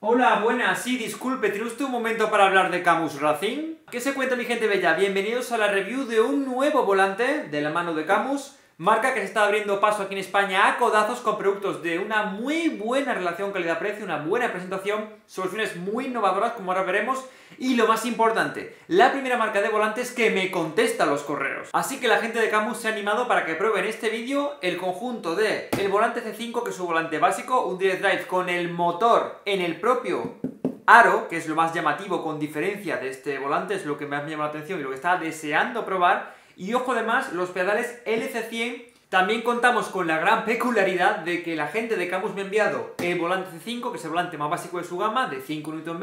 Hola, buenas, sí, disculpe, ¿tiene usted un momento para hablar de Camus Racing? ¿Qué se cuenta mi gente bella? Bienvenidos a la review de un nuevo volante de la mano de Camus Marca que se está abriendo paso aquí en España a codazos con productos de una muy buena relación calidad-precio, una buena presentación, soluciones muy innovadoras como ahora veremos y lo más importante, la primera marca de volantes que me contesta los correos. Así que la gente de Camus se ha animado para que pruebe en este vídeo el conjunto de el volante C5 que es su volante básico, un direct drive con el motor en el propio aro, que es lo más llamativo con diferencia de este volante, es lo que más me llama la atención y lo que está deseando probar y ojo además, los pedales LC100 también contamos con la gran peculiaridad de que la gente de Camus me ha enviado el volante C5, que es el volante más básico de su gama, de 5 Nm,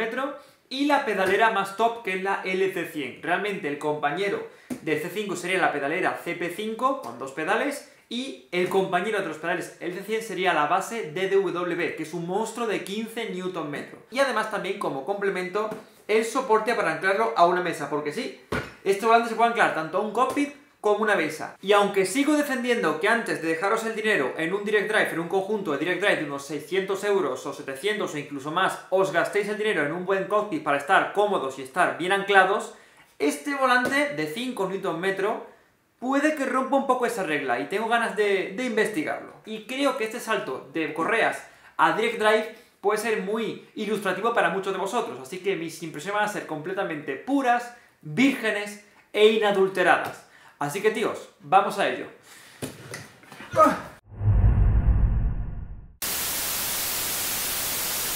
y la pedalera más top, que es la LC100. Realmente el compañero del C5 sería la pedalera CP5, con dos pedales, y el compañero de los pedales LC100 sería la base DDW, que es un monstruo de 15 Nm. Y además también como complemento el soporte para anclarlo a una mesa, porque sí, este volante se puede anclar tanto a un cockpit como a una mesa. Y aunque sigo defendiendo que antes de dejaros el dinero en un direct drive, en un conjunto de direct drive de unos 600 euros o 700 o incluso más, os gastéis el dinero en un buen cockpit para estar cómodos y estar bien anclados, este volante de 5 Nm puede que rompa un poco esa regla y tengo ganas de, de investigarlo. Y creo que este salto de correas a direct drive puede ser muy ilustrativo para muchos de vosotros. Así que mis impresiones van a ser completamente puras, vírgenes e inadulteradas. Así que tíos, vamos a ello.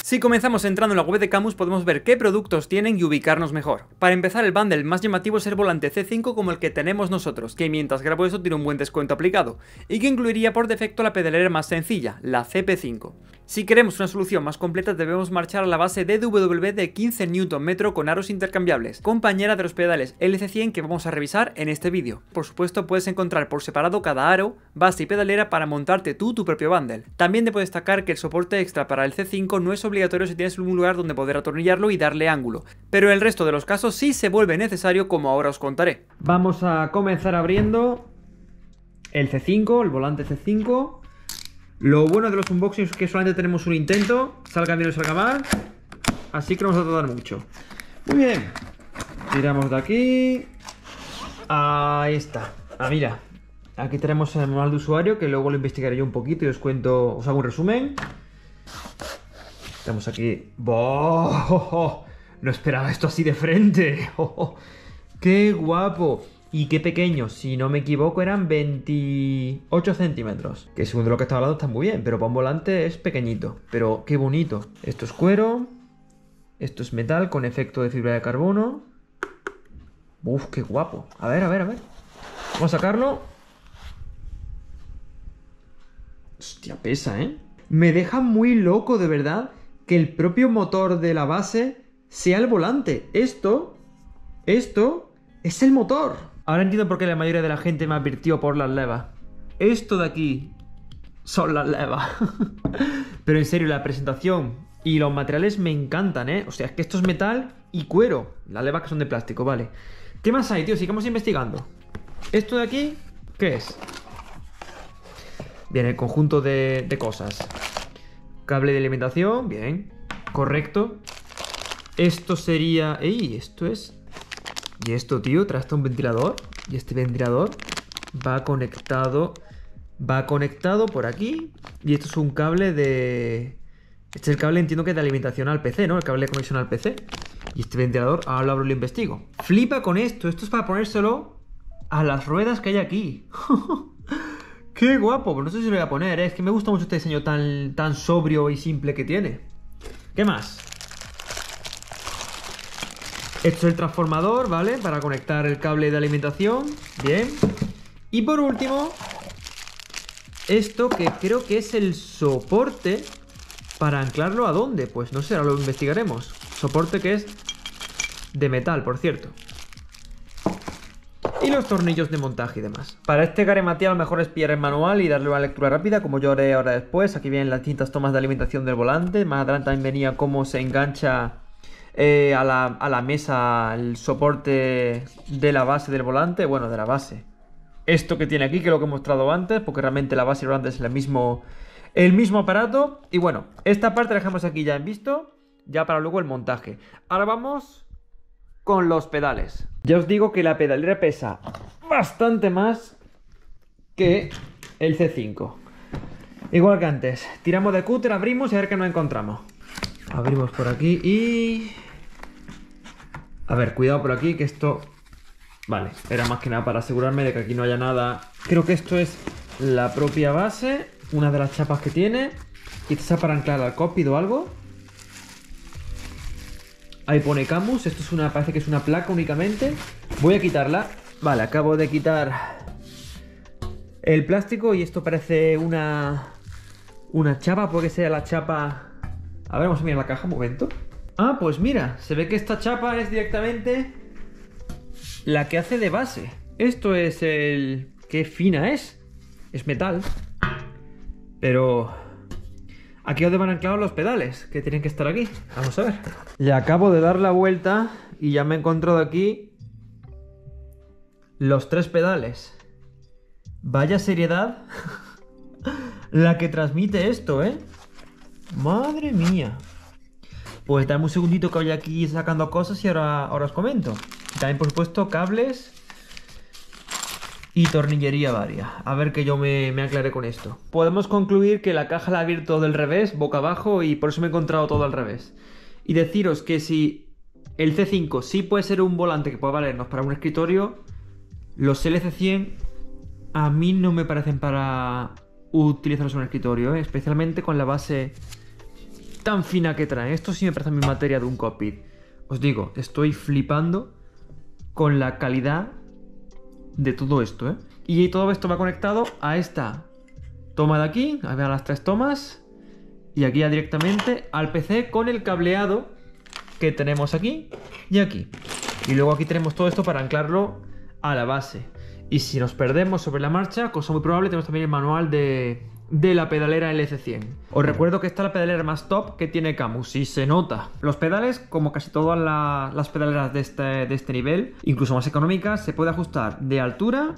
Si comenzamos entrando en la web de Camus podemos ver qué productos tienen y ubicarnos mejor. Para empezar el bundle más llamativo es el volante C5 como el que tenemos nosotros, que mientras grabo eso tiene un buen descuento aplicado, y que incluiría por defecto la pedalera más sencilla, la CP5. Si queremos una solución más completa debemos marchar a la base DW de 15 Nm con aros intercambiables, compañera de los pedales LC100 que vamos a revisar en este vídeo. Por supuesto puedes encontrar por separado cada aro, base y pedalera para montarte tú tu propio bundle. También debo destacar que el soporte extra para el C5 no es obligatorio si tienes un lugar donde poder atornillarlo y darle ángulo, pero en el resto de los casos sí se vuelve necesario como ahora os contaré. Vamos a comenzar abriendo el C5, el volante C5 lo bueno de los unboxings es que solamente tenemos un intento, salgan bien o salga mal, así que no vamos a tardar mucho. Muy bien, tiramos de aquí, ahí está, ah mira, aquí tenemos el manual de usuario que luego lo investigaré yo un poquito y os cuento, os hago un resumen. Estamos aquí, ¡Oh! No esperaba esto así de frente, ¡Qué guapo! y qué pequeño, si no me equivoco eran 28 centímetros, que según de lo que estaba hablando está muy bien, pero para un volante es pequeñito, pero qué bonito. Esto es cuero, esto es metal con efecto de fibra de carbono. Uf, qué guapo. A ver, a ver, a ver. Vamos a sacarlo. Hostia, pesa, ¿eh? Me deja muy loco, de verdad, que el propio motor de la base sea el volante. Esto, esto, es el motor. Ahora entiendo por qué la mayoría de la gente me advirtió por las levas. Esto de aquí son las levas. Pero en serio, la presentación y los materiales me encantan, ¿eh? O sea, es que esto es metal y cuero. Las levas que son de plástico, vale. ¿Qué más hay, tío? Sigamos investigando. Esto de aquí, ¿qué es? Bien, el conjunto de, cosas. Cable de alimentación, bien. Correcto. Esto sería... ¡Ey! Esto es y esto, tío, trasta un ventilador. Y este ventilador va conectado. Va conectado por aquí. Y esto es un cable de. Este es el cable, entiendo que de alimentación al PC, ¿no? El cable de conexión al PC. Y este ventilador, ahora lo abro y lo investigo. Flipa con esto. Esto es para ponérselo a las ruedas que hay aquí. ¡Qué guapo! Pues no sé si lo voy a poner, ¿eh? es que me gusta mucho este diseño tan, tan sobrio y simple que tiene. ¿Qué más? Esto es el transformador, ¿vale? Para conectar el cable de alimentación. Bien. Y por último, esto que creo que es el soporte para anclarlo a dónde. Pues no sé, ahora lo investigaremos. Soporte que es de metal, por cierto. Y los tornillos de montaje y demás. Para este caremateado a lo mejor es pillar el manual y darle una lectura rápida, como yo haré ahora después. Aquí vienen las distintas tomas de alimentación del volante. Más adelante también venía cómo se engancha eh, a, la, mesa el soporte de la base del volante, bueno, de la base. Esto que tiene aquí, que es lo que he mostrado antes, porque realmente la base y volante es el mismo, el mismo aparato. Y bueno, esta parte la dejamos aquí ya en visto, ya para luego el montaje. Ahora vamos con los pedales. Ya os digo que la pedalera pesa bastante más que el C5. Igual que antes, tiramos de cúter, abrimos y a ver qué nos encontramos. Abrimos por aquí y... A ver, cuidado por aquí, que esto... Vale, era más que nada para asegurarme de que aquí no haya nada... Creo que esto es la propia base, una de las chapas que tiene. Quizá para anclar al cockpit o algo. Ahí pone Camus, esto es una, parece que es una placa únicamente. Voy a quitarla. Vale, acabo de quitar el plástico y esto parece una, una chapa, porque sea la chapa... A ver, vamos a mirar la caja un momento. Ah, pues mira, se ve que esta chapa es directamente la que hace de base. Esto es el... ¡Qué fina es! Es metal. Pero... Aquí donde van anclados los pedales, que tienen que estar aquí. Vamos a ver. Le acabo de dar la vuelta y ya me he encontrado aquí los tres pedales. Vaya seriedad la que transmite esto, ¿eh? Madre mía. Pues dame un segundito que voy aquí sacando cosas y ahora, ahora os comento. También, por supuesto, cables y tornillería varia. A ver que yo me, me aclaré con esto. Podemos concluir que la caja la he abierto del revés, boca abajo, y por eso me he encontrado todo al revés. Y deciros que si el C5 sí puede ser un volante que pueda valernos para un escritorio, los LC100 a mí no me parecen para utilizarlos en un escritorio, ¿eh? especialmente con la base tan fina que trae Esto sí me parece mi materia de un cockpit. Os digo, estoy flipando con la calidad de todo esto, ¿eh? Y todo esto va conectado a esta toma de aquí, a ver las tres tomas, y aquí ya directamente al PC con el cableado que tenemos aquí y aquí. Y luego aquí tenemos todo esto para anclarlo a la base. Y si nos perdemos sobre la marcha, cosa muy probable, tenemos también el manual de, de la pedalera LC100. Os recuerdo que esta es la pedalera más top que tiene Camus y se nota. Los pedales, como casi todas las pedaleras de este, de este nivel, incluso más económicas, se puede ajustar de altura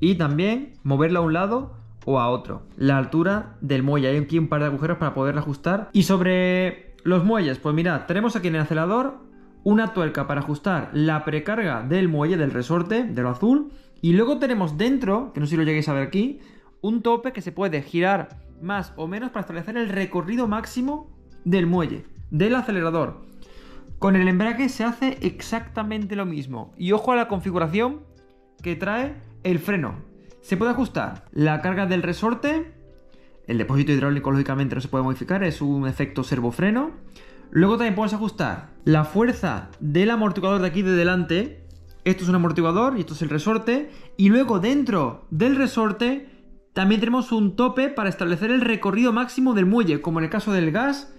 y también moverla a un lado o a otro. La altura del muelle, hay aquí un par de agujeros para poderla ajustar. Y sobre los muelles, pues mirad, tenemos aquí en el acelerador una tuerca para ajustar la precarga del muelle, del resorte, de lo azul. Y luego tenemos dentro, que no sé si lo lleguéis a ver aquí, un tope que se puede girar más o menos para establecer el recorrido máximo del muelle, del acelerador. Con el embrague se hace exactamente lo mismo. Y ojo a la configuración que trae el freno. Se puede ajustar la carga del resorte. El depósito hidráulico lógicamente no se puede modificar, es un efecto servofreno. Luego también podemos ajustar la fuerza del amortiguador de aquí de delante. Esto es un amortiguador y esto es el resorte. Y luego dentro del resorte también tenemos un tope para establecer el recorrido máximo del muelle, como en el caso del gas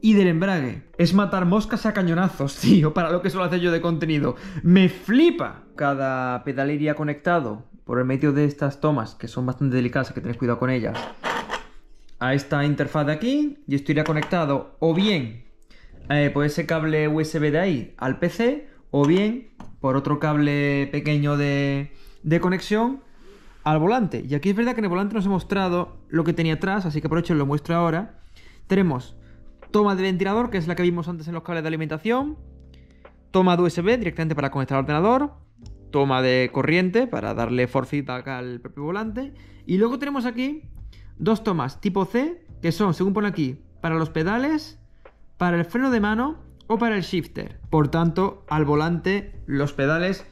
y del embrague. Es matar moscas a cañonazos, tío, para lo que suelo hacer yo de contenido. ¡Me flipa! Cada pedal iría conectado por el medio de estas tomas, que son bastante delicadas, que tenéis cuidado con ellas, a esta interfaz de aquí, y esto iría conectado o bien eh, por ese cable USB de ahí al PC, o bien por otro cable pequeño de conexión al volante. Y aquí es verdad que en el volante nos he mostrado lo que tenía atrás, así que aprovecho y lo muestro ahora. Tenemos toma de ventilador, que es la que vimos antes en los cables de alimentación. Toma de USB directamente para conectar al ordenador. Toma de corriente para darle forcita acá al propio volante. Y luego tenemos aquí dos tomas tipo C, que son, según pone aquí, para los pedales, para el freno de mano o para el shifter. Por tanto, al volante los pedales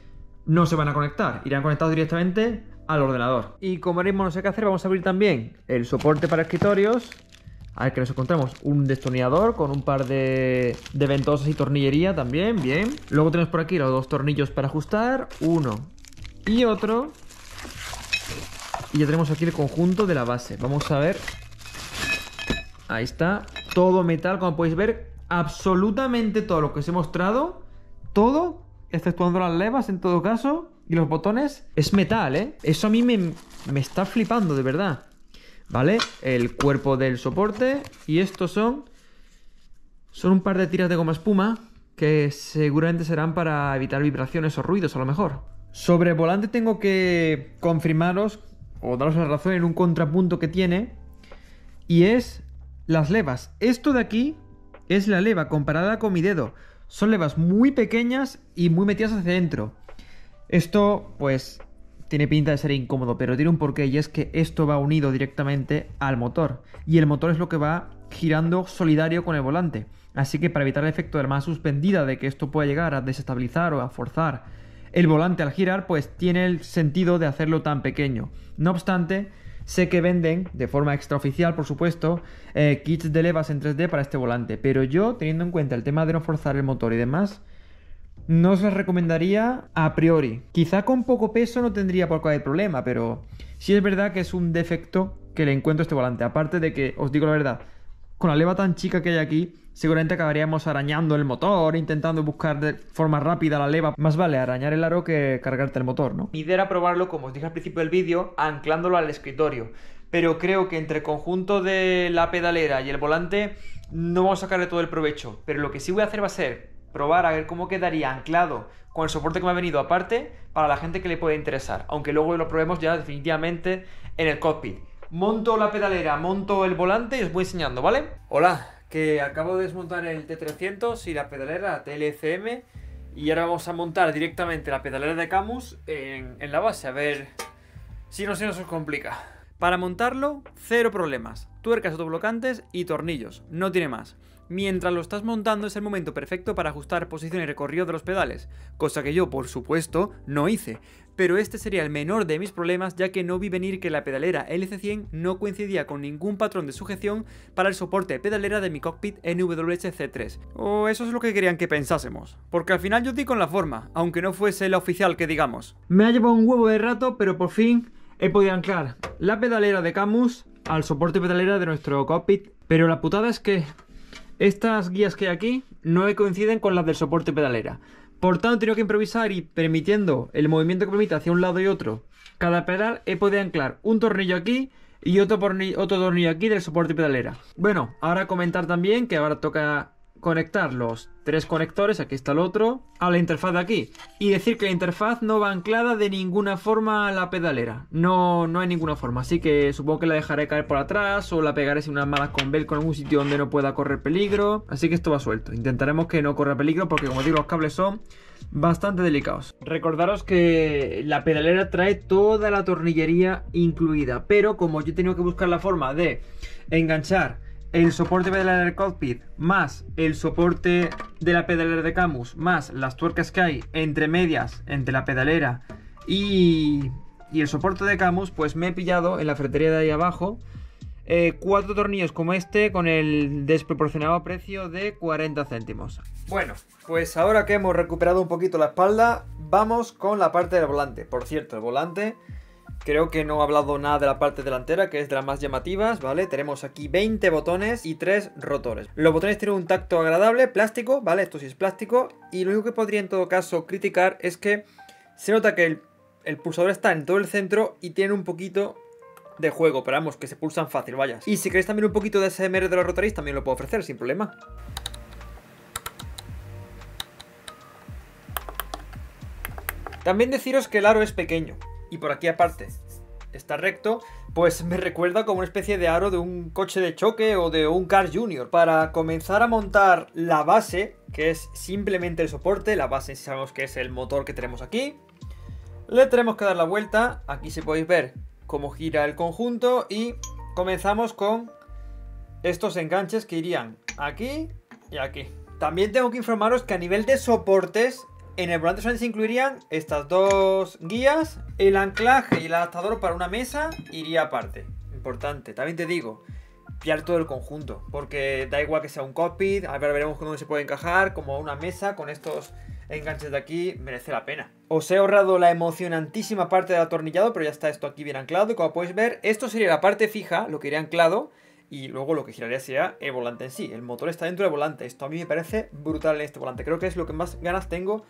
no se van a conectar, irán conectados directamente al ordenador. Y como ahora mismo no sé qué hacer, vamos a abrir también el soporte para escritorios. A ver que nos encontramos un destornillador con un par de, de ventosas y tornillería también, bien. Luego tenemos por aquí los dos tornillos para ajustar, uno y otro. Y ya tenemos aquí el conjunto de la base. Vamos a ver. Ahí está. Todo metal, como podéis ver, absolutamente todo lo que os he mostrado. Todo, exceptuando las levas en todo caso, y los botones es metal, ¿eh? Eso a mí me, está flipando, de verdad. ¿Vale? El cuerpo del soporte y estos son... Son un par de tiras de goma espuma que seguramente serán para evitar vibraciones o ruidos a lo mejor. Sobre volante tengo que confirmaros o daros la razón en un contrapunto que tiene y es las levas. Esto de aquí es la leva comparada con mi dedo. Son levas muy pequeñas y muy metidas hacia adentro. Esto, pues, tiene pinta de ser incómodo, pero tiene un porqué y es que esto va unido directamente al motor. Y el motor es lo que va girando solidario con el volante. Así que para evitar el efecto de la suspendida de que esto pueda llegar a desestabilizar o a forzar el volante al girar, pues tiene el sentido de hacerlo tan pequeño. No obstante, sé que venden, de forma extraoficial por supuesto, eh, kits de levas en 3D para este volante, pero yo, teniendo en cuenta el tema de no forzar el motor y demás, no os lo recomendaría a priori. Quizá con poco peso no tendría por qué problema, pero sí es verdad que es un defecto que le encuentro a este volante. Aparte de que, os digo la verdad, con la leva tan chica que hay aquí, seguramente acabaríamos arañando el motor, intentando buscar de forma rápida la leva. Más vale arañar el aro que cargarte el motor, ¿no? Mi idea era probarlo, como os dije al principio del vídeo, anclándolo al escritorio. Pero creo que entre el conjunto de la pedalera y el volante no vamos a sacarle todo el provecho. Pero lo que sí voy a hacer va a ser probar a ver cómo quedaría anclado con el soporte que me ha venido aparte para la gente que le puede interesar, aunque luego lo probemos ya definitivamente en el cockpit. Monto la pedalera, monto el volante y os voy enseñando, ¿vale? Hola, que acabo de desmontar el T300 y la pedalera TLCM y ahora vamos a montar directamente la pedalera de Camus en, en la base, a ver si no se nos complica. Para montarlo, cero problemas, tuercas autoblocantes y tornillos, no tiene más. Mientras lo estás montando es el momento perfecto para ajustar posición y recorrido de los pedales, cosa que yo por supuesto no hice, pero este sería el menor de mis problemas ya que no vi venir que la pedalera LC100 no coincidía con ningún patrón de sujeción para el soporte pedalera de mi cockpit NWHC3, o eso es lo que querían que pensásemos, porque al final yo di con la forma, aunque no fuese la oficial que digamos. Me ha llevado un huevo de rato, pero por fin he podido anclar la pedalera de Camus al soporte pedalera de nuestro cockpit, pero la putada es que estas guías que hay aquí no coinciden con las del soporte pedalera. Por tanto, he tenido que improvisar y permitiendo el movimiento que permite hacia un lado y otro cada pedal, he podido anclar un tornillo aquí y otro, otro tornillo aquí del soporte pedalera. Bueno, ahora comentar también que ahora toca conectar los tres conectores, aquí está el otro, a la interfaz de aquí. Y decir que la interfaz no va anclada de ninguna forma a la pedalera. No, no hay ninguna forma. Así que supongo que la dejaré caer por atrás o la pegaré sin unas malas con Velcro en algún sitio donde no pueda correr peligro. Así que esto va suelto. Intentaremos que no corra peligro porque como digo los cables son bastante delicados. Recordaros que la pedalera trae toda la tornillería incluida. Pero como yo he tenido que buscar la forma de enganchar el soporte pedalera de cockpit más el soporte de la pedalera de Camus más las tuercas que hay entre medias, entre la pedalera y, y el soporte de Camus, pues me he pillado en la ferretería de ahí abajo eh, cuatro tornillos como este con el desproporcionado precio de 40 céntimos. Bueno, pues ahora que hemos recuperado un poquito la espalda, vamos con la parte del volante. Por cierto, el volante Creo que no he hablado nada de la parte delantera, que es de las más llamativas, ¿vale? Tenemos aquí 20 botones y 3 rotores. Los botones tienen un tacto agradable, plástico, ¿vale? Esto sí es plástico. Y lo único que podría en todo caso criticar es que se nota que el, pulsador está en todo el centro y tiene un poquito de juego, pero vamos, que se pulsan fácil, vayas. Y si queréis también un poquito de ese SMR de los rotores, también lo puedo ofrecer, sin problema. También deciros que el aro es pequeño, y por aquí aparte está recto, pues me recuerda como una especie de aro de un coche de choque o de un Car Junior. Para comenzar a montar la base, que es simplemente el soporte, la base sabemos que es el motor que tenemos aquí, le tenemos que dar la vuelta, aquí se podéis ver cómo gira el conjunto y comenzamos con estos enganches que irían aquí y aquí. También tengo que informaros que a nivel de soportes en el volante solamente se incluirían estas dos guías, el anclaje y el adaptador para una mesa iría aparte. Importante, también te digo, pillar todo el conjunto, porque da igual que sea un cockpit, a ver, veremos cómo se puede encajar, como una mesa con estos enganches de aquí, merece la pena. Os he ahorrado la emocionantísima parte del atornillado, pero ya está esto aquí bien anclado, y como podéis ver, esto sería la parte fija, lo que iría anclado, y luego lo que giraría sería el volante en sí. El motor está dentro del volante. Esto a mí me parece brutal en este volante. Creo que es lo que más ganas tengo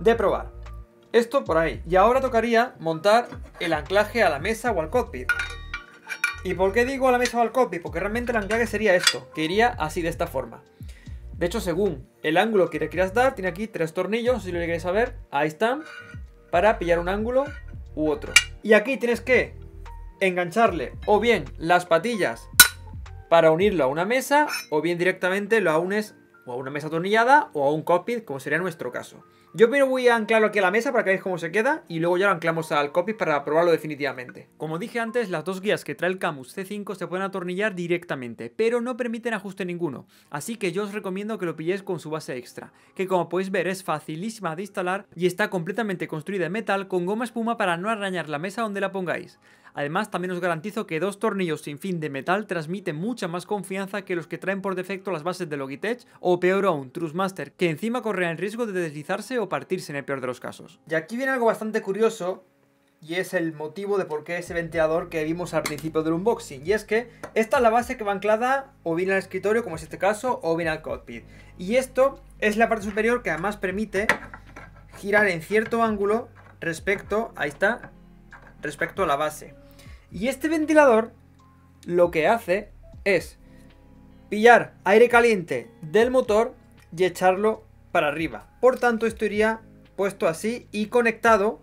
de probar. Esto por ahí. Y ahora tocaría montar el anclaje a la mesa o al cockpit. ¿Y por qué digo a la mesa o al cockpit? Porque realmente el anclaje sería esto, que iría así de esta forma. De hecho, según el ángulo que le quieras dar, tiene aquí tres tornillos, si lo quieres saber, ahí están, para pillar un ángulo u otro. Y aquí tienes que engancharle o bien las patillas para unirlo a una mesa, o bien directamente lo unes o a una mesa atornillada o a un cockpit, como sería nuestro caso. Yo primero voy a anclarlo aquí a la mesa para que veáis cómo se queda y luego ya lo anclamos al copy para probarlo definitivamente. Como dije antes, las dos guías que trae el Camus C5 se pueden atornillar directamente, pero no permiten ajuste ninguno, así que yo os recomiendo que lo pilléis con su base extra, que como podéis ver es facilísima de instalar y está completamente construida en metal con goma espuma para no arañar la mesa donde la pongáis. Además, también os garantizo que dos tornillos sin fin de metal transmiten mucha más confianza que los que traen por defecto las bases de Logitech o peor aún, Master, que encima corren el riesgo de deslizarse o partirse en el peor de los casos. Y aquí viene algo bastante curioso y es el motivo de por qué ese ventilador que vimos al principio del unboxing. Y es que esta es la base que va anclada o bien al escritorio, como es este caso, o bien al cockpit. Y esto es la parte superior que además permite girar en cierto ángulo respecto, ahí está, respecto a la base. Y este ventilador lo que hace es pillar aire caliente del motor y echarlo para arriba. Por tanto, esto iría puesto así y conectado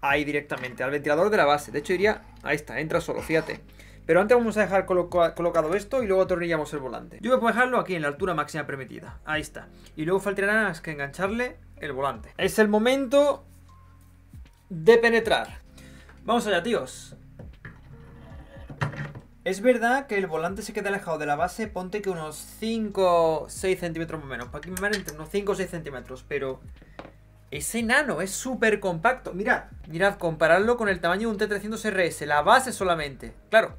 ahí directamente, al ventilador de la base. De hecho, iría, ahí está, entra solo, fíjate. Pero antes vamos a dejar colocado esto y luego atornillamos el volante. Yo voy a dejarlo aquí en la altura máxima permitida. Ahí está. Y luego faltarán nada más que engancharle el volante. Es el momento de penetrar. Vamos allá, tíos. Es verdad que el volante se queda alejado de la base, ponte que unos 5 o 6 centímetros más o menos. Para aquí me entre unos 5 o 6 centímetros, pero ese enano, es súper compacto. Mirad, mirad, compararlo con el tamaño de un T300 RS, la base solamente. Claro,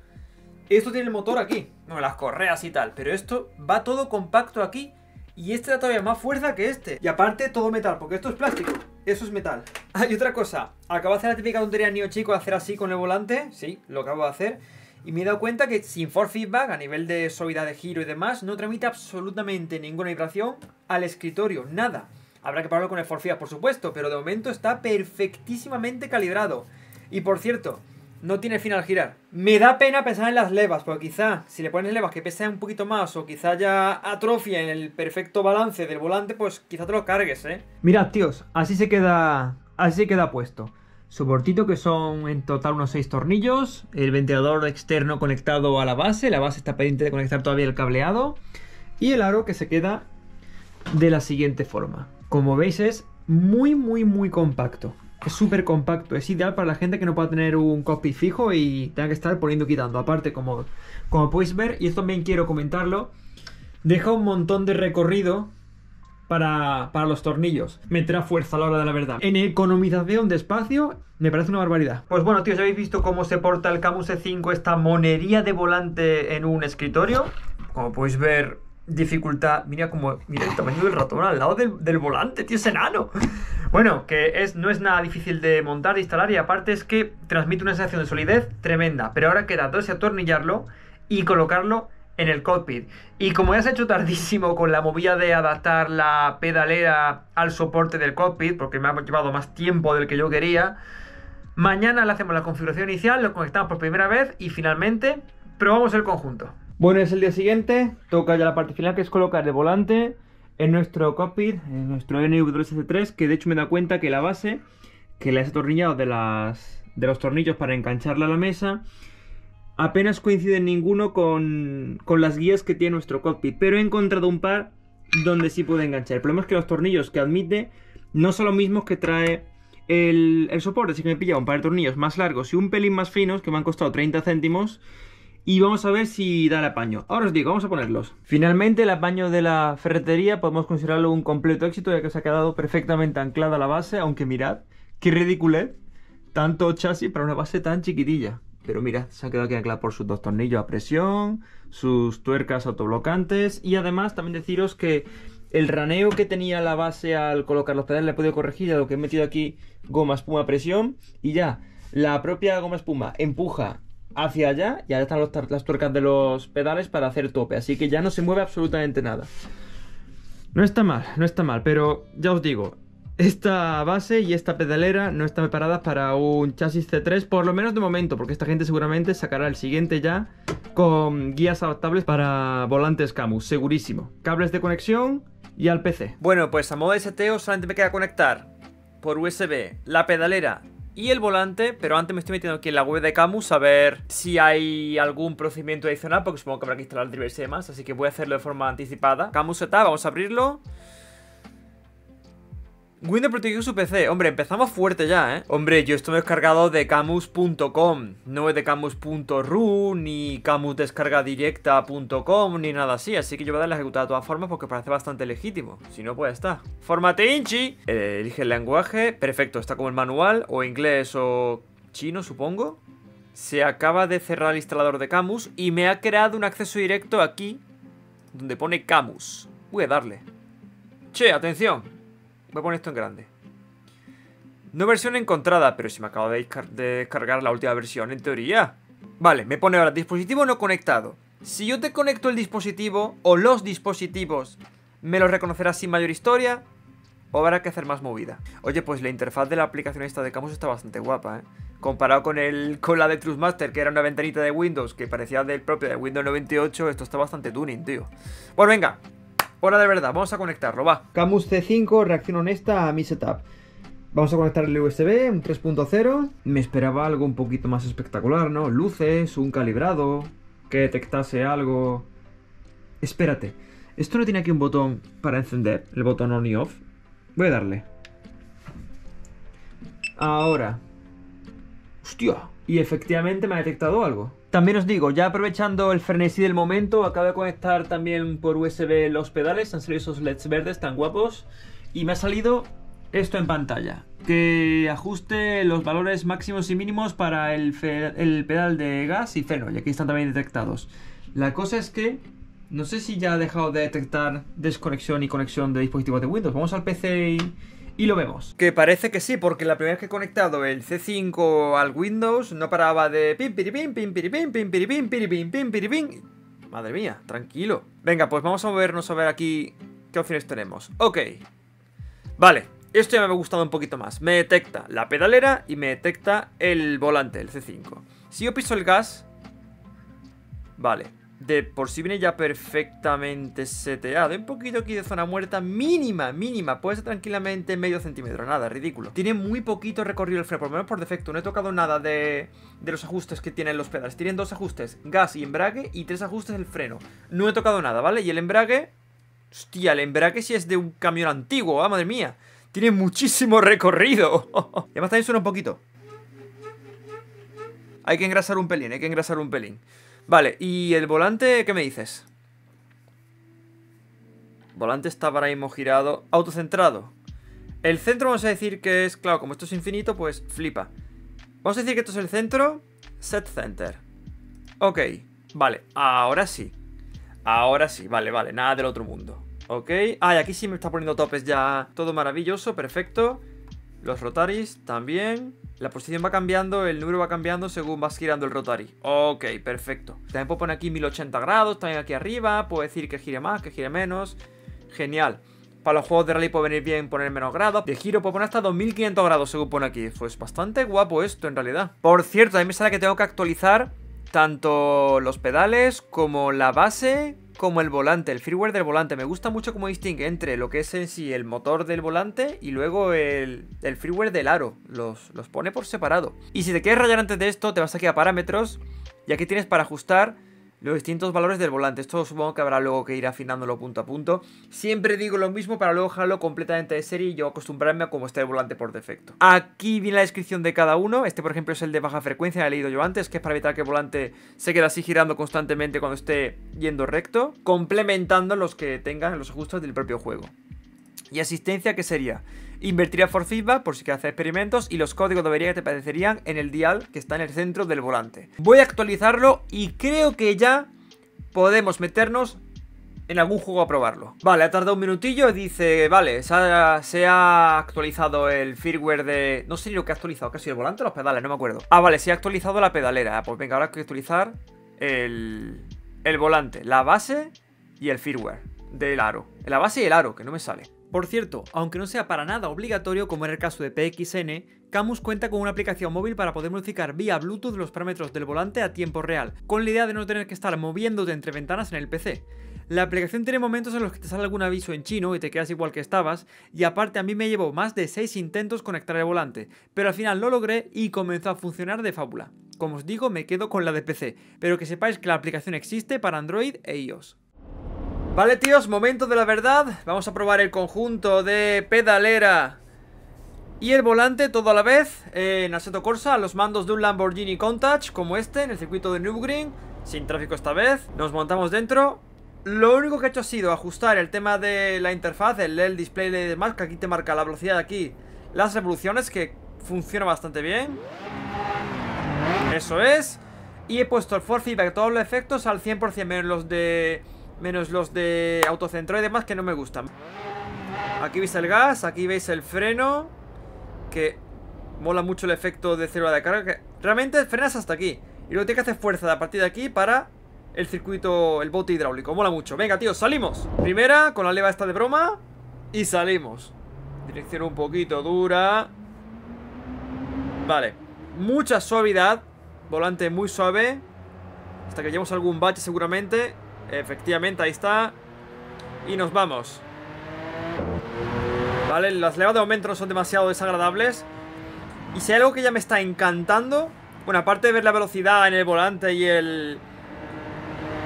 esto tiene el motor aquí, no, las correas y tal, pero esto va todo compacto aquí y este da todavía más fuerza que este. Y aparte todo metal, porque esto es plástico, eso es metal. Hay otra cosa, acabo de hacer la típica tontería Neo Chico hacer así con el volante, sí, lo acabo de hacer. Y me he dado cuenta que sin force feedback, a nivel de suavidad de giro y demás, no tramita absolutamente ninguna vibración al escritorio, nada. Habrá que probarlo con el for feedback, por supuesto, pero de momento está perfectísimamente calibrado. Y por cierto, no tiene fin al girar. Me da pena pensar en las levas, porque quizá si le pones levas que pesen un poquito más o quizá ya atrofia en el perfecto balance del volante, pues quizá te lo cargues, ¿eh? Mirad, tíos, así se queda, así se queda puesto soportito que son en total unos 6 tornillos, el ventilador externo conectado a la base, la base está pendiente de conectar todavía el cableado y el aro que se queda de la siguiente forma. Como veis es muy muy muy compacto. Es súper compacto, es ideal para la gente que no pueda tener un copy fijo y tenga que estar poniendo y quitando. Aparte, como, como podéis ver, y esto también quiero comentarlo, deja un montón de recorrido para, los tornillos. Meterá fuerza a la hora de la verdad. En economización de espacio, me parece una barbaridad. Pues bueno, tío, ya habéis visto cómo se porta el Camus E5, esta monería de volante en un escritorio. Como podéis ver, dificultad. Mira cómo. Mira el tamaño del ratón al lado del, volante, tío, es enano. Bueno, que es, no es nada difícil de montar, de instalar y aparte es que transmite una sensación de solidez tremenda. Pero ahora queda todo ese atornillarlo y colocarlo en el cockpit. Y como ya se ha hecho tardísimo con la movida de adaptar la pedalera al soporte del cockpit, porque me ha llevado más tiempo del que yo quería, mañana le hacemos la configuración inicial, lo conectamos por primera vez y finalmente probamos el conjunto. Bueno, es el día siguiente, toca ya la parte final que es colocar el volante en nuestro cockpit, en nuestro nv 3 3 que de hecho me da cuenta que la base que la has atornillado de, las, de los tornillos para engancharla a la mesa apenas coinciden ninguno con, con las guías que tiene nuestro cockpit, pero he encontrado un par donde sí puede enganchar. El problema es que los tornillos que admite no son los mismos que trae el, el soporte, así que me pillado un par de tornillos más largos y un pelín más finos que me han costado 30 céntimos. Y vamos a ver si da el apaño. Ahora os digo, vamos a ponerlos. Finalmente, el apaño de la ferretería podemos considerarlo un completo éxito, ya que se ha quedado perfectamente anclada a la base, aunque mirad, qué ridiculez, tanto chasis para una base tan chiquitilla. Pero mira, se ha quedado aquí anclado por sus dos tornillos a presión, sus tuercas autoblocantes y además también deciros que el raneo que tenía la base al colocar los pedales le he podido corregir, lo que he metido aquí goma espuma a presión y ya la propia goma espuma empuja hacia allá y ahora están las tuercas de los pedales para hacer tope, así que ya no se mueve absolutamente nada. No está mal, no está mal, pero ya os digo, esta base y esta pedalera no están preparadas para un chasis C3, por lo menos de momento, porque esta gente seguramente sacará el siguiente ya con guías adaptables para volantes Camus, segurísimo. Cables de conexión y al PC. Bueno, pues a modo de seteo solamente me queda conectar por USB la pedalera y el volante, pero antes me estoy metiendo aquí en la web de Camus a ver si hay algún procedimiento adicional, porque supongo que habrá que instalar drivers y demás, así que voy a hacerlo de forma anticipada. Camus Setup, vamos a abrirlo. Windows protegió su PC. Hombre, empezamos fuerte ya, ¿eh? Hombre, yo esto me he descargado de camus.com. No es de camus.ru, ni camusdescargadirecta.com, ni nada así. Así que yo voy a darle a ejecutar de todas formas porque parece bastante legítimo. Si no, pues está. Formate inchi. elige el lenguaje. Perfecto, está como el manual. O inglés o chino, supongo. Se acaba de cerrar el instalador de Camus y me ha creado un acceso directo aquí donde pone Camus. Voy a darle. Che, atención. Voy a poner esto en grande. No versión encontrada, pero si me acabo de, descargar la última versión, en teoría. Vale, me pone ahora dispositivo no conectado. Si yo te conecto el dispositivo o los dispositivos, ¿me los reconocerá sin mayor historia? ¿O habrá que hacer más movida? Oye, pues la interfaz de la aplicación esta de Camus está bastante guapa, ¿eh? Comparado con, el, con la de TruthMaster, que era una ventanita de Windows que parecía del propio de Windows 98, esto está bastante tuning, tío. Pues venga, Ahora de verdad, vamos a conectarlo, va. Camus C5, reacción honesta a mi setup. Vamos a conectar el USB, un 3.0. Me esperaba algo un poquito más espectacular, ¿no? Luces, un calibrado, que detectase algo... Espérate, ¿esto no tiene aquí un botón para encender? El botón on y off. Voy a darle. Ahora. Hostia y efectivamente me ha detectado algo. También os digo, ya aprovechando el frenesí del momento, acabo de conectar también por USB los pedales, han salido esos LEDs verdes tan guapos y me ha salido esto en pantalla, que ajuste los valores máximos y mínimos para el, pedal de gas y freno, y aquí están también detectados. La cosa es que no sé si ya ha dejado de detectar desconexión y conexión de dispositivos de Windows. Vamos al PC y y lo vemos. Que parece que sí, porque la primera vez que he conectado el C5 al Windows no paraba de pim piripim, pim piripim, pim piripim, piripim, pim piripim. Madre mía, tranquilo. Venga, pues vamos a movernos a ver aquí qué opciones tenemos. Ok. Vale, esto ya me ha gustado un poquito más. Me detecta la pedalera y me detecta el volante, el C5. Si yo piso el gas... Vale, de por sí viene ya perfectamente seteado. Un poquito aquí de zona muerta mínima, mínima. Puede ser tranquilamente medio centímetro, nada, ridículo. Tiene muy poquito recorrido el freno, por lo menos por defecto. No he tocado nada de, los ajustes que tienen los pedales. Tienen dos ajustes, gas y embrague, y tres ajustes del freno. No he tocado nada, ¿vale? Y el embrague... Hostia, el embrague si es de un camión antiguo, Ah, madre mía. Tiene muchísimo recorrido. y además también suena un poquito. Hay que engrasar un pelín, hay que engrasar un pelín. Vale, ¿y el volante qué me dices? Volante está para ahí girado. Autocentrado. El centro vamos a decir que es, claro, como esto es infinito, pues flipa. Vamos a decir que esto es el centro. Set center. Ok, vale, ahora sí. Ahora sí, vale, vale, nada del otro mundo. Ok, ah, y aquí sí me está poniendo topes ya. Todo maravilloso, perfecto. Los rotaris también. La posición va cambiando, el número va cambiando según vas girando el rotary. Ok, perfecto. También puedo poner aquí 1080 grados, también aquí arriba. Puedo decir que gire más, que gire menos. Genial. Para los juegos de rally puede venir bien poner menos grados. De giro puedo poner hasta 2500 grados, según pone aquí. Pues bastante guapo esto, en realidad. Por cierto, a mí me sale que tengo que actualizar tanto los pedales como la base como el volante, el freeware del volante. Me gusta mucho cómo distingue entre lo que es en sí el motor del volante y luego el, freeware del aro. Los, los pone por separado. Y si te quieres rayar antes de esto, te vas aquí a parámetros y aquí tienes para ajustar los distintos valores del volante. Esto supongo que habrá luego que ir afinándolo punto a punto. Siempre digo lo mismo para luego dejarlo completamente de serie y yo acostumbrarme a cómo está el volante por defecto. Aquí viene la descripción de cada uno. Este, por ejemplo, es el de baja frecuencia, lo he leído yo antes, que es para evitar que el volante se quede así girando constantemente cuando esté yendo recto, complementando los que tengan los ajustes del propio juego. Y asistencia, que sería Invertiría for feedback por si quieres hacer experimentos y los códigos deberían que te aparecerían en el dial que está en el centro del volante. Voy a actualizarlo y creo que ya podemos meternos en algún juego a probarlo. Vale, ha tardado un minutillo y dice, vale, se ha, actualizado el firmware de... No sé ni lo que ha actualizado, casi el volante o los pedales, no me acuerdo. Ah, vale, se ha actualizado la pedalera. Ah, pues venga, ahora hay que actualizar el, el volante, la base y el firmware del aro. La base y el aro, que no me sale. Por cierto, aunque no sea para nada obligatorio, como en el caso de PXN, Camus cuenta con una aplicación móvil para poder modificar vía Bluetooth los parámetros del volante a tiempo real, con la idea de no tener que estar moviéndote entre ventanas en el PC. La aplicación tiene momentos en los que te sale algún aviso en chino y te quedas igual que estabas, y aparte a mí me llevó más de 6 intentos conectar el volante, pero al final lo logré y comenzó a funcionar de fábula. Como os digo, me quedo con la de PC, pero que sepáis que la aplicación existe para Android e iOS. Vale, tíos, momento de la verdad. Vamos a probar el conjunto de pedalera y el volante todo a la vez en Assetto Corsa, los mandos de un Lamborghini Countach como este en el circuito de green sin tráfico esta vez. Nos montamos dentro. Lo único que he hecho ha sido ajustar el tema de la interfaz, el, display de demás, que aquí te marca la velocidad de aquí, las revoluciones, que funciona bastante bien. Eso es. Y he puesto el force feedback, todos los efectos al 100% menos los de Menos los de autocentro y demás que no me gustan Aquí veis el gas, aquí veis el freno Que mola mucho el efecto de cero de carga que Realmente frenas hasta aquí Y luego tienes que hacer fuerza a partir de aquí para el circuito, el bote hidráulico Mola mucho, venga tío, salimos Primera, con la leva esta de broma Y salimos Dirección un poquito dura Vale Mucha suavidad Volante muy suave Hasta que lleguemos a algún bache seguramente Efectivamente, ahí está. Y nos vamos. Vale, las levas de aumento no son demasiado desagradables. Y si hay algo que ya me está encantando... Bueno, aparte de ver la velocidad en el volante y el...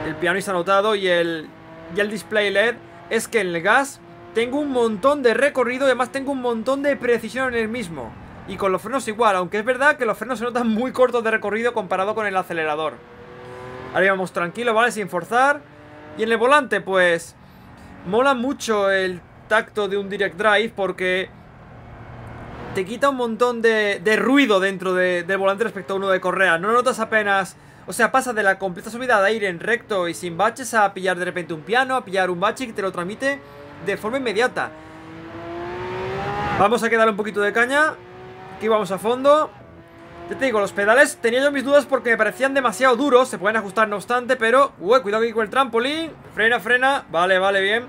El piano anotado y el... Y el display LED. Es que en el gas tengo un montón de recorrido. Y además tengo un montón de precisión en el mismo. Y con los frenos igual. Aunque es verdad que los frenos se notan muy cortos de recorrido comparado con el acelerador. Ahora íbamos tranquilo, ¿vale? Sin forzar. Y en el volante, pues... Mola mucho el tacto de un direct drive porque... Te quita un montón de, ruido dentro del volante respecto a uno de correa. No notas apenas... O sea, pasa de la completa subida de aire en recto y sin baches a pillar de repente un piano, a pillar un bache que te lo tramite de forma inmediata. Vamos a quedar un poquito de caña. Aquí vamos a fondo. Ya te digo, los pedales tenía yo mis dudas porque me parecían demasiado duros. Se pueden ajustar no obstante, pero... Uy, cuidado aquí con el trampolín. Frena, frena. Vale, vale, bien.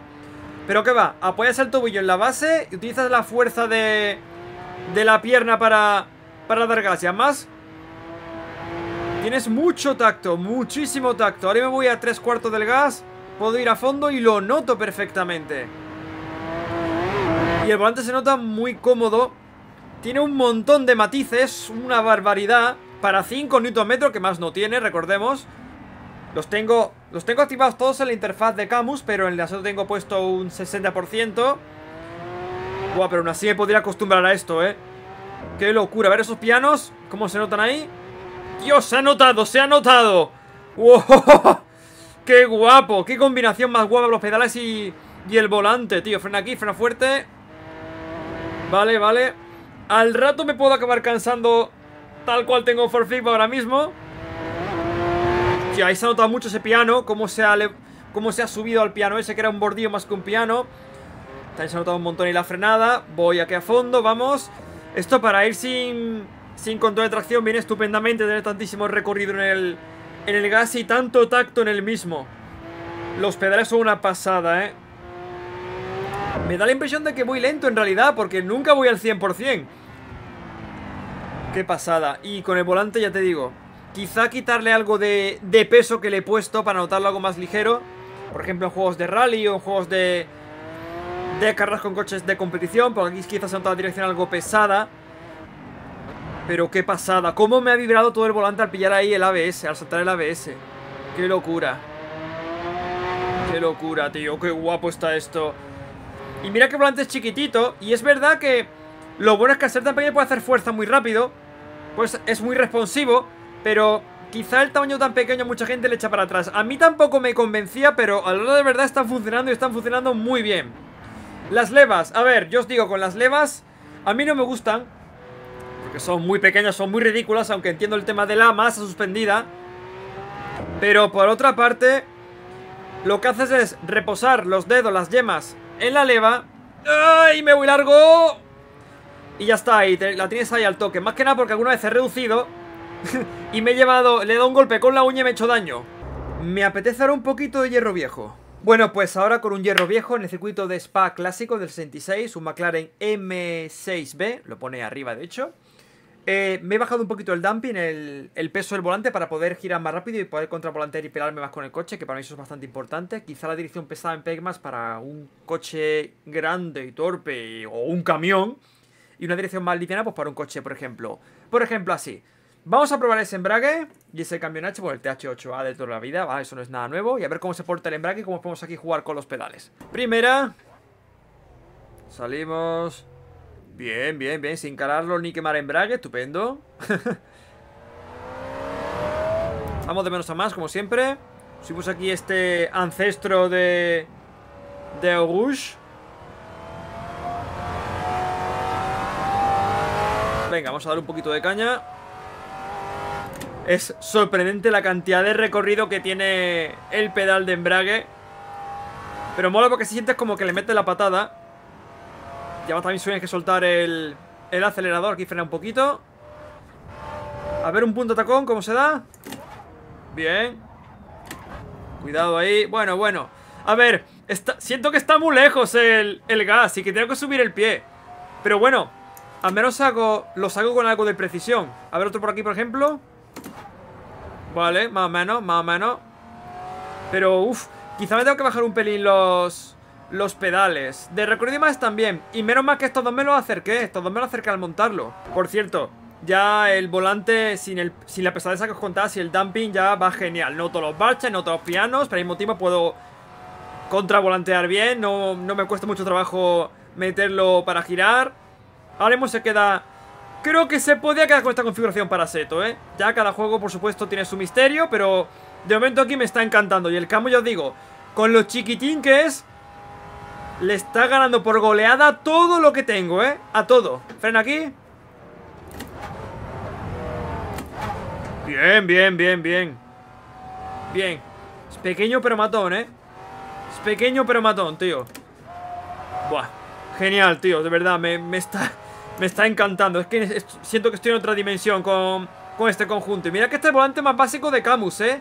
Pero ¿qué va? Apoyas el tobillo en la base y utilizas la fuerza de... De la pierna para... Para dar gas. Y además... Tienes mucho tacto, muchísimo tacto. Ahora me voy a tres cuartos del gas. Puedo ir a fondo y lo noto perfectamente. Y el volante se nota muy cómodo tiene un montón de matices, una barbaridad. Para 5 Nm, que más no tiene, recordemos. Los tengo, los tengo activados todos en la interfaz de Camus, pero en la soto tengo puesto un 60%. Buah, pero aún así me podría acostumbrar a esto, ¿eh? ¡Qué locura! A ver esos pianos, ¿cómo se notan ahí? ¡Dios, se ha notado, se ha notado! ¡Wow! ¡Qué guapo! ¡Qué combinación más guapa los pedales y el volante, tío! Frena aquí, frena fuerte. Vale, vale. Al rato me puedo acabar cansando tal cual tengo for flip ahora mismo. Ya ahí se ha notado mucho ese piano, cómo se ha, se ha subido al piano ese, que era un bordillo más que un piano. También se ha notado un montón y la frenada. Voy aquí a fondo, vamos. Esto para ir sin, sin control de tracción viene estupendamente tener tantísimo recorrido en el, en el gas y tanto tacto en el mismo. Los pedales son una pasada, ¿eh? Me da la impresión de que voy lento en realidad, porque nunca voy al 100%. Qué pasada. Y con el volante ya te digo, quizá quitarle algo de, peso que le he puesto para notarlo algo más ligero. Por ejemplo, en juegos de rally o en juegos de, de carreras con coches de competición, porque aquí quizás se nota la dirección algo pesada. Pero qué pasada. ¿Cómo me ha vibrado todo el volante al pillar ahí el ABS, al saltar el ABS? Qué locura. Qué locura, tío. Qué guapo está esto. Y mira que volante es chiquitito. Y es verdad que lo bueno es que hacer ser tan pequeño puede hacer fuerza muy rápido. Pues es muy responsivo. Pero quizá el tamaño tan pequeño mucha gente le echa para atrás. A mí tampoco me convencía, pero a lo de verdad están funcionando y están funcionando muy bien. Las levas. A ver, yo os digo, con las levas a mí no me gustan. Porque son muy pequeñas, son muy ridículas, aunque entiendo el tema de la masa suspendida. Pero por otra parte, lo que haces es reposar los dedos, las yemas, en la leva. ¡Ay, me voy largo! Y ya está, ahí, la tienes ahí al toque. Más que nada porque alguna vez he reducido y me he llevado, le he dado un golpe con la uña y me he hecho daño. Me apetece ahora un poquito de hierro viejo. Bueno, pues ahora con un hierro viejo en el circuito de Spa clásico del 66, un McLaren M6B, lo pone arriba de hecho. Eh, me he bajado un poquito el dumping, el, peso del volante para poder girar más rápido y poder volante y pelarme más con el coche, que para mí eso es bastante importante. Quizá la dirección pesada en pegmas para un coche grande y torpe o un camión y una dirección más liviana pues para un coche, por ejemplo. Por ejemplo, así. Vamos a probar ese embrague y ese cambio H bueno, pues, el TH8A de toda la vida, Eso no es nada nuevo. Y a ver cómo se porta el embrague y cómo podemos aquí jugar con los pedales. Primera. Salimos. Bien, bien, bien. Sin calarlo ni quemar embrague. Estupendo. Vamos de menos a más, como siempre. Subimos aquí este ancestro de... De Auguste venga, vamos a dar un poquito de caña Es sorprendente la cantidad de recorrido que tiene el pedal de embrague Pero mola porque si sientes como que le metes la patada Ya va también suena que soltar el, el acelerador Aquí frena un poquito A ver un punto tacón, ¿cómo se da? Bien Cuidado ahí, bueno, bueno A ver, siento que está muy lejos el, el gas y que tengo que subir el pie Pero bueno, al menos saco, lo saco con algo de precisión A ver otro por aquí, por ejemplo Vale, más o menos, más o menos Pero, uff Quizá me tengo que bajar un pelín los los pedales. De recorrido y más también. Y menos mal que estos dos me los acerqué. Estos dos me los acerqué al montarlo. Por cierto, ya el volante sin, el, la pesadeza que os contaba, si el dumping ya va genial. No todos los barches, no todos los pianos, pero al mismo tiempo puedo contravolantear bien. No, no me cuesta mucho trabajo meterlo para girar mismo se queda... Creo que se podía quedar con esta configuración para Seto, ¿eh? Ya cada juego, por supuesto, tiene su misterio, pero de momento aquí me está encantando. Y el camo, ya os digo, con los chiquitín que es, le está ganando por goleada todo lo que tengo, ¿eh? A todo. Frena aquí. Bien, bien, bien, bien. Bien. Es pequeño pero matón, ¿eh? Es pequeño pero matón, tío. Buah. Genial, tío. De verdad, me está... Me está encantando. Es que siento que estoy en otra dimensión con, este conjunto. Y mira que este es el volante más básico de Camus, ¿eh?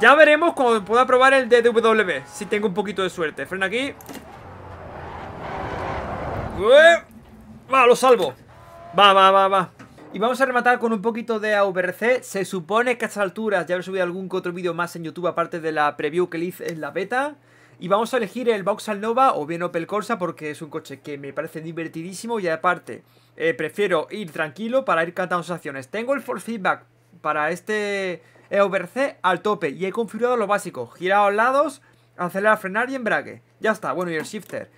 Ya veremos cuando pueda probar el de DW. Si tengo un poquito de suerte. Frena aquí. Va, lo salvo. Va, va, va, va. Y vamos a rematar con un poquito de AVRC. Se supone que a estas alturas ya habré subido algún otro vídeo más en YouTube, aparte de la preview que le hice en la beta. Y vamos a elegir el Vauxhall Nova o bien Opel Corsa porque es un coche que me parece divertidísimo y aparte eh, prefiero ir tranquilo para ir cantando sensaciones. Tengo el force feedback para este EOBRC al tope y he configurado lo básico. Girar a los lados, acelerar, frenar y embrague. Ya está, bueno y el shifter.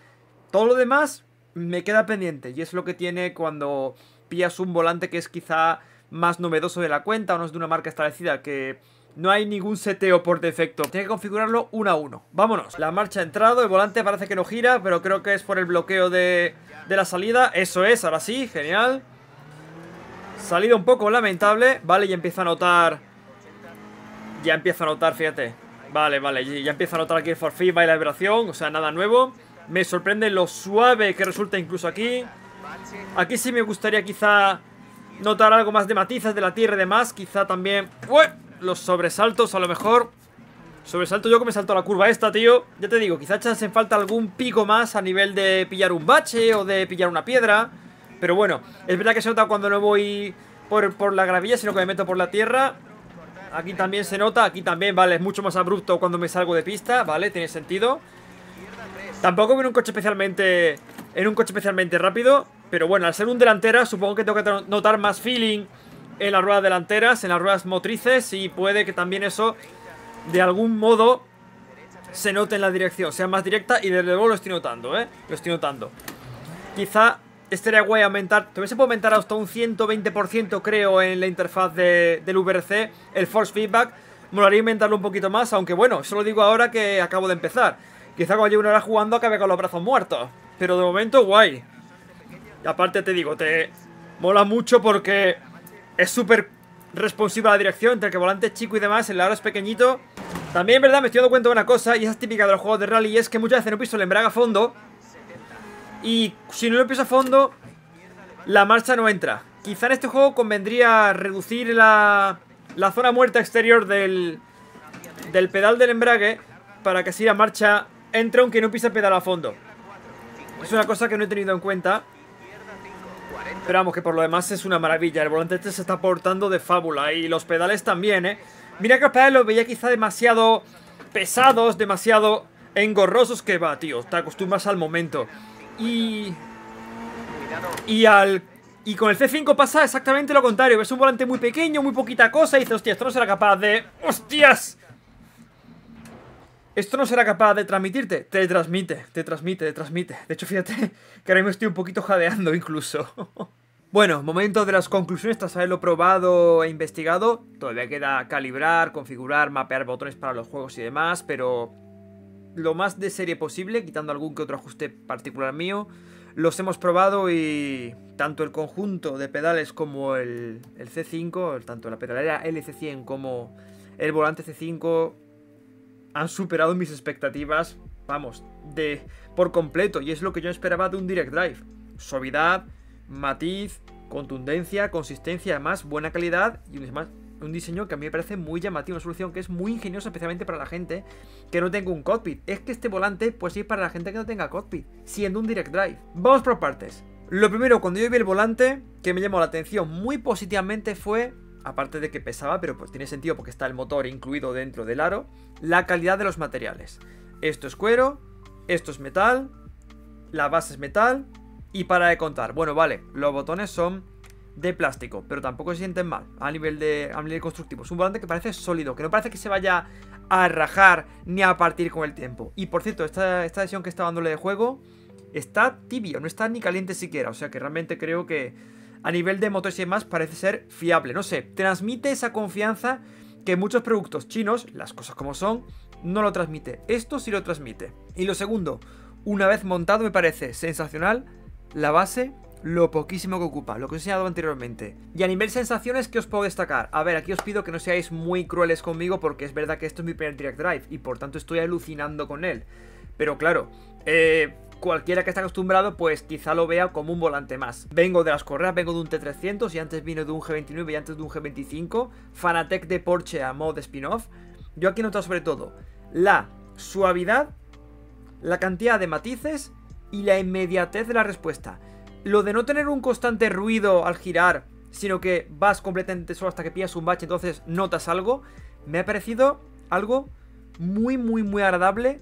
Todo lo demás me queda pendiente y es lo que tiene cuando pillas un volante que es quizá más novedoso de la cuenta o no es de una marca establecida que no hay ningún seteo por defecto. Tiene que configurarlo uno a uno. Vámonos. La marcha ha entrado. El volante parece que no gira, pero creo que es por el bloqueo de, la salida. Eso es, ahora sí. Genial. Salida un poco lamentable. Vale, ya empieza a notar... Ya empieza a notar, fíjate. Vale, vale. Ya empieza a notar aquí el forfeit va y la vibración. O sea, nada nuevo. Me sorprende lo suave que resulta incluso aquí. Aquí sí me gustaría quizá notar algo más de matizas de la tierra y demás. Quizá también los sobresaltos, a lo mejor Sobresalto yo que me salto a la curva esta, tío Ya te digo, quizás se en falta algún pico más A nivel de pillar un bache o de pillar una piedra Pero bueno, es verdad que se nota cuando no voy por, por la gravilla Sino que me meto por la tierra Aquí también se nota, aquí también, vale Es mucho más abrupto cuando me salgo de pista, vale Tiene sentido Tampoco en un coche especialmente En un coche especialmente rápido Pero bueno, al ser un delantera supongo que tengo que notar más feeling en las ruedas delanteras, en las ruedas motrices y puede que también eso de algún modo se note en la dirección, sea más directa y desde luego lo estoy notando, ¿eh? Lo estoy notando. Quizá estaría guay aumentar, tuviese se aumentar hasta un 120% creo en la interfaz de, del VRC, el force feedback, molaría inventarlo un poquito más, aunque bueno, eso lo digo ahora que acabo de empezar. Quizá cuando lleve una hora jugando acabe con los brazos muertos, pero de momento guay. Y aparte te digo, te mola mucho porque es súper responsiva la dirección, entre que volante es chico y demás, el lado es pequeñito. También, verdad, me estoy dando cuenta de una cosa, y es típica de los juegos de rally, es que muchas veces no piso el embrague a fondo, y si no lo piso a fondo, la marcha no entra. Quizá en este juego convendría reducir la, zona muerta exterior del, del pedal del embrague para que así la marcha entre aunque no pise el pedal a fondo. Es una cosa que no he tenido en cuenta. Pero que por lo demás es una maravilla. El volante este se está portando de fábula. Y los pedales también, ¿eh? Mira que los pedales los veía quizá demasiado pesados, demasiado engorrosos que va, tío. Te acostumbras al momento. Y... Y al... Y con el C5 pasa exactamente lo contrario. Ves un volante muy pequeño, muy poquita cosa. Y dices, hostia, esto no será capaz de... ¡Hostias! esto no será capaz de transmitirte. Te transmite, te transmite, te transmite. De hecho, fíjate que ahora mismo estoy un poquito jadeando incluso. Bueno, momento de las conclusiones tras haberlo probado e investigado. Todavía queda calibrar, configurar, mapear botones para los juegos y demás, pero lo más de serie posible, quitando algún que otro ajuste particular mío. Los hemos probado y tanto el conjunto de pedales como el, el C5, tanto la pedalera LC100 como el volante C5 han superado mis expectativas, vamos, de por completo, y es lo que yo esperaba de un Direct Drive. Suavidad, matiz, contundencia, consistencia, además buena calidad y un, diseño que a mí me parece muy llamativo, una solución que es muy ingeniosa especialmente para la gente que no tenga un cockpit. Es que este volante, pues sí, para la gente que no tenga cockpit, siendo un Direct Drive. Vamos por partes. Lo primero, cuando yo vi el volante, que me llamó la atención muy positivamente fue aparte de que pesaba, pero pues tiene sentido porque está el motor incluido dentro del aro, la calidad de los materiales. Esto es cuero, esto es metal, la base es metal y para de contar. Bueno, vale, los botones son de plástico, pero tampoco se sienten mal a nivel de a nivel constructivo. Es un volante que parece sólido, que no parece que se vaya a rajar ni a partir con el tiempo. Y por cierto, esta, esta que está dándole de juego está tibio, no está ni caliente siquiera, o sea que realmente creo que a nivel de motores y demás parece ser fiable. No sé, transmite esa confianza que muchos productos chinos, las cosas como son, no lo transmite. Esto sí lo transmite. Y lo segundo, una vez montado me parece sensacional la base, lo poquísimo que ocupa, lo que os he enseñado anteriormente. Y a nivel sensaciones, ¿qué os puedo destacar? A ver, aquí os pido que no seáis muy crueles conmigo porque es verdad que esto es mi primer Direct Drive y por tanto estoy alucinando con él. Pero claro, eh, cualquiera que está acostumbrado pues quizá lo vea como un volante más. Vengo de las correas, vengo de un T300 y antes vino de un G29 y antes de un G25. Fanatec de Porsche a modo spin-off. Yo aquí noto sobre todo la suavidad, la cantidad de matices y la inmediatez de la respuesta. Lo de no tener un constante ruido al girar, sino que vas completamente solo hasta que pillas un bache, entonces notas algo, me ha parecido algo muy, muy, muy agradable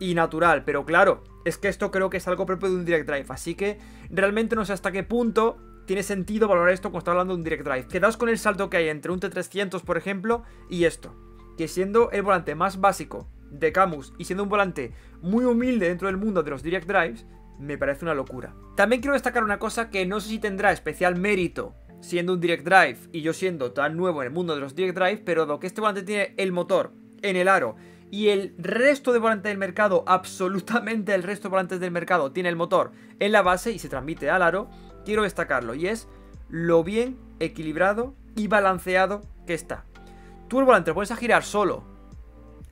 y natural. Pero claro, es que esto creo que es algo propio de un direct drive. Así que realmente no sé hasta qué punto tiene sentido valorar esto cuando está hablando de un direct drive. Quedaos con el salto que hay entre un T300, por ejemplo, y esto. Que siendo el volante más básico de Camus y siendo un volante muy humilde dentro del mundo de los direct drives, me parece una locura. También quiero destacar una cosa que no sé si tendrá especial mérito siendo un direct drive y yo siendo tan nuevo en el mundo de los direct drives pero lo que este volante tiene el motor en el aro y el resto de volantes del mercado, absolutamente el resto de volantes del mercado, tiene el motor en la base y se transmite al aro, quiero destacarlo y es lo bien equilibrado y balanceado que está. Tú el volante puedes a girar solo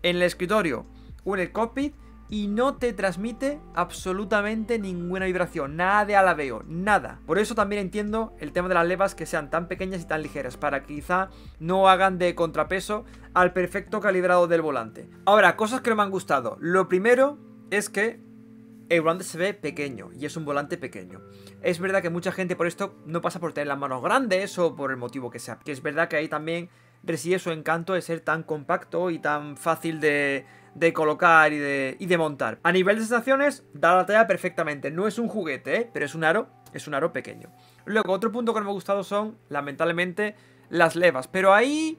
en el escritorio o en el cockpit y no te transmite absolutamente ninguna vibración, nada de alabeo, nada. Por eso también entiendo el tema de las levas que sean tan pequeñas y tan ligeras, para que quizá no hagan de contrapeso al perfecto calibrado del volante. Ahora, cosas que me han gustado. Lo primero es que el volante se ve pequeño y es un volante pequeño. Es verdad que mucha gente por esto no pasa por tener las manos grandes o por el motivo que sea, que es verdad que ahí también reside su encanto de ser tan compacto y tan fácil de de colocar y de, y de montar. A nivel de sensaciones, da la talla perfectamente. No es un juguete, ¿eh? pero es un aro, es un aro pequeño. Luego, otro punto que no me ha gustado son, lamentablemente, las levas. Pero ahí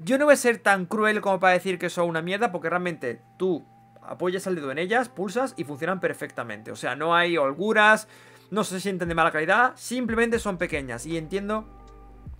yo no voy a ser tan cruel como para decir que son una mierda, porque realmente tú apoyas el dedo en ellas, pulsas y funcionan perfectamente. O sea, no hay holguras, no se sienten de mala calidad, simplemente son pequeñas. Y entiendo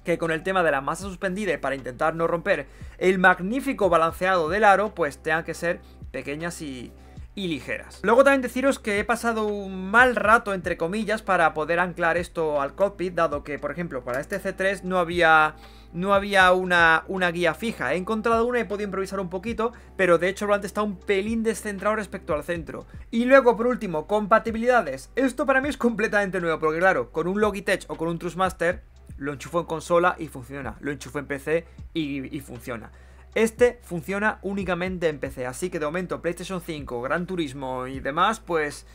que con el tema de la masa suspendida y para intentar no romper el magnífico balanceado del aro, pues tengan que ser pequeñas y, ligeras. Luego también deciros que he pasado un mal rato, entre comillas, para poder anclar esto al cockpit, dado que, por ejemplo, para este C3 no había, no había una, una guía fija. He encontrado una, he podido improvisar un poquito, pero de hecho el volante está un pelín descentrado respecto al centro. Y luego, por último, compatibilidades. Esto para mí es completamente nuevo, porque claro, con un Logitech o con un Trustmaster lo enchufo en consola y funciona. Lo enchufo en PC y, funciona. Este funciona únicamente en PC, así que de momento PlayStation 5, Gran Turismo y demás, pues...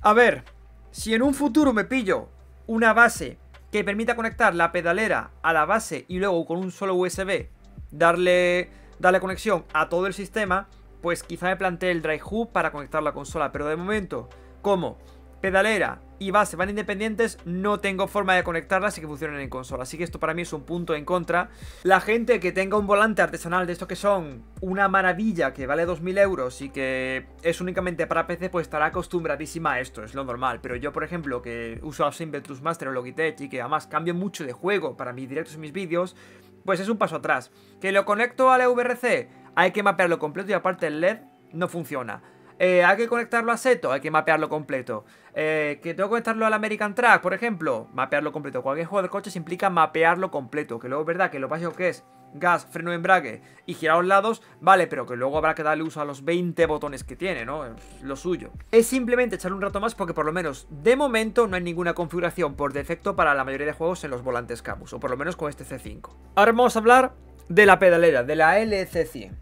A ver, si en un futuro me pillo una base que permita conectar la pedalera a la base y luego con un solo USB darle, darle conexión a todo el sistema, pues quizá me plantee el Drive Hub para conectar la consola, pero de momento, como pedalera, y se van independientes, no tengo forma de conectarlas y que funcionen en consola. Así que esto para mí es un punto en contra. La gente que tenga un volante artesanal de esto que son una maravilla, que vale 2.000 euros y que es únicamente para PC, pues estará acostumbradísima a esto, es lo normal. Pero yo, por ejemplo, que uso Inventus Master o Logitech y que además cambio mucho de juego para mis directos y mis vídeos, pues es un paso atrás. Que lo conecto al la VRC, hay que mapearlo completo y aparte el LED no funciona. Eh, hay que conectarlo a Seto, hay que mapearlo completo. Eh, que tengo que conectarlo al American Track, por ejemplo, mapearlo completo. Cualquier juego de coches implica mapearlo completo. Que luego es verdad que lo básico que es gas, freno, embrague y girar a los lados, vale, pero que luego habrá que darle uso a los 20 botones que tiene, ¿no? lo suyo. Es simplemente echarle un rato más porque por lo menos de momento no hay ninguna configuración por defecto para la mayoría de juegos en los volantes Camus, o por lo menos con este C5. Ahora vamos a hablar de la pedalera, de la LC100